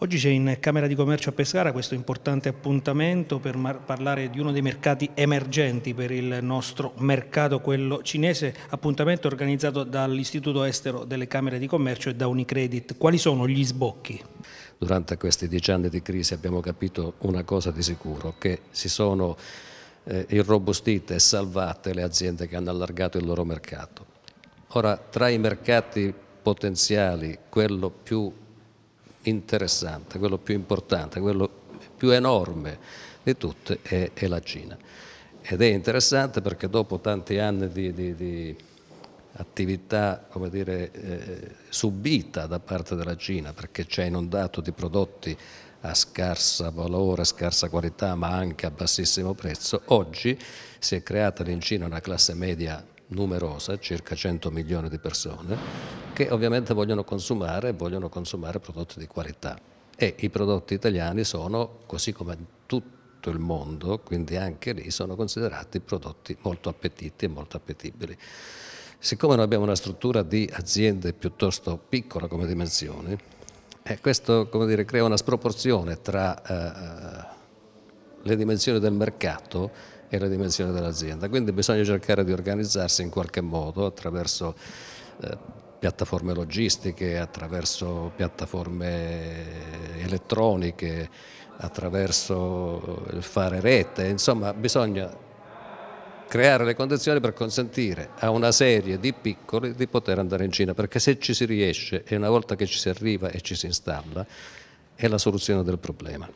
Oggi c'è in Camera di Commercio a Pescara questo importante appuntamento per parlare di uno dei mercati emergenti per il nostro mercato, quello cinese, appuntamento organizzato dall'Istituto Estero delle Camere di Commercio e da Unicredit. Quali sono gli sbocchi? Durante questi dieci anni di crisi abbiamo capito una cosa di sicuro, che si sono eh, irrobustite e salvate le aziende che hanno allargato il loro mercato. Ora, tra i mercati potenziali, quello più interessante, quello più importante, quello più enorme di tutte è, è la Cina. Ed è interessante perché dopo tanti anni di, di, di attività dire, eh, subita da parte della Cina, perché ci ha inondato di prodotti a scarsa valore, a scarsa qualità, ma anche a bassissimo prezzo, oggi si è creata in Cina una classe media numerosa, circa 100 milioni di persone, che ovviamente vogliono consumare e vogliono consumare prodotti di qualità. E i prodotti italiani sono, così come tutto il mondo, quindi anche lì sono considerati prodotti molto appetiti e molto appetibili. Siccome noi abbiamo una struttura di aziende piuttosto piccola come dimensioni, eh, questo dire, crea una sproporzione tra eh, le dimensioni del mercato e le dimensioni dell'azienda. Quindi bisogna cercare di organizzarsi in qualche modo attraverso eh, piattaforme logistiche, attraverso piattaforme elettroniche, attraverso eh, fare rete, insomma bisogna creare le condizioni per consentire a una serie di piccoli di poter andare in Cina, perché se ci si riesce e una volta che ci si arriva e ci si installa è la soluzione del problema.